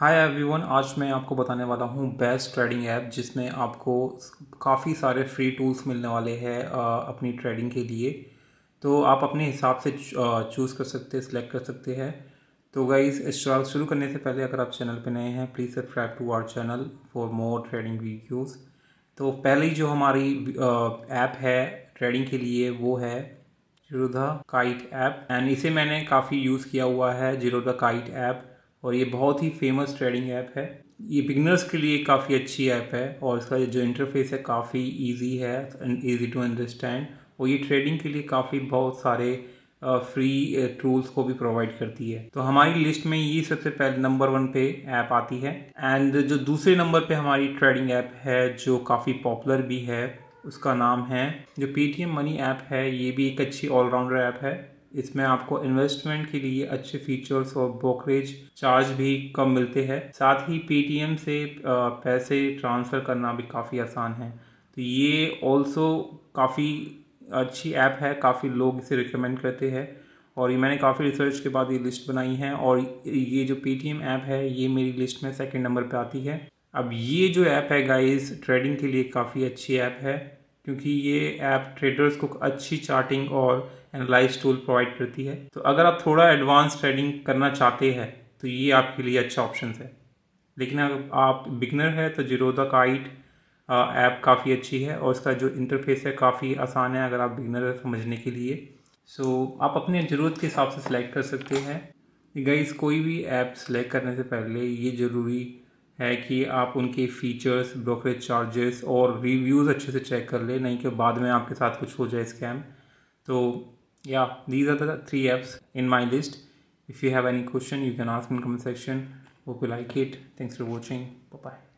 hi everyone आज मैं आपको बताने वाला हूँ बेस्ट ट्रेडिंग ऐप जिसमें आपको काफ़ी सारे फ्री टूल्स मिलने वाले हैं अपनी ट्रेडिंग के लिए तो आप अपने हिसाब से चूज़ कर सकते हैं सिलेक्ट कर सकते हैं तो गाइज शुरू करने से पहले अगर आप चैनल पर नए हैं please subscribe to our channel for more trading videos तो पहली जो हमारी ऐप है ट्रेडिंग के लिए वो है जिरोधा काइट ऐप एंड इसे मैंने काफ़ी यूज़ किया हुआ है जीरोधा काइट ऐप और ये बहुत ही फेमस ट्रेडिंग ऐप है ये बिगनर्स के लिए काफ़ी अच्छी ऐप है और इसका जो इंटरफेस है काफ़ी ईजी है ईजी टू अंडरस्टैंड और ये ट्रेडिंग के लिए काफ़ी बहुत सारे फ्री टूल्स को भी प्रोवाइड करती है तो हमारी लिस्ट में ये सबसे पहले नंबर वन पे ऐप आती है एंड जो दूसरे नंबर पे हमारी ट्रेडिंग ऐप है जो काफ़ी पॉपुलर भी है उसका नाम है जो पेटीएम मनी ऐप है ये भी एक अच्छी ऑलराउंडर ऐप है इसमें आपको इन्वेस्टमेंट के लिए अच्छे फीचर्स और ब्रोकरेज चार्ज भी कम मिलते हैं साथ ही पेटीएम से पैसे ट्रांसफ़र करना भी काफ़ी आसान है तो ये ऑल्सो काफ़ी अच्छी ऐप है काफ़ी लोग इसे रिकमेंड करते हैं और ये मैंने काफ़ी रिसर्च के बाद ये लिस्ट बनाई है और ये जो पेटीएम ऐप है ये मेरी लिस्ट में सेकेंड नंबर पर आती है अब ये जो ऐप है गाइस ट्रेडिंग के लिए काफ़ी अच्छी ऐप है क्योंकि ये ऐप ट्रेडर्स को अच्छी चार्टिंग और एनालाइज टूल प्रोवाइड करती है तो अगर आप थोड़ा एडवांस ट्रेडिंग करना चाहते हैं तो ये आपके लिए अच्छा ऑप्शन है लेकिन अगर आप बिगनर है तो जीरोदा काइट ऐप काफ़ी अच्छी है और उसका जो इंटरफेस है काफ़ी आसान है अगर आप बिगनर है समझने के लिए सो so, आप अपने ज़रूरत के हिसाब से सिलेक्ट कर सकते हैं गाइस कोई भी ऐप सेलेक्ट करने से पहले ये ज़रूरी है कि आप उनके फीचर्स ब्रोकरेज चार्जेस और रिव्यूज़ अच्छे से चेक कर ले नहीं कि बाद में आपके साथ कुछ हो जाए स्कैम तो या these are the three apps in my list if you have any question you can ask in comment section वो पी like it thanks for watching bye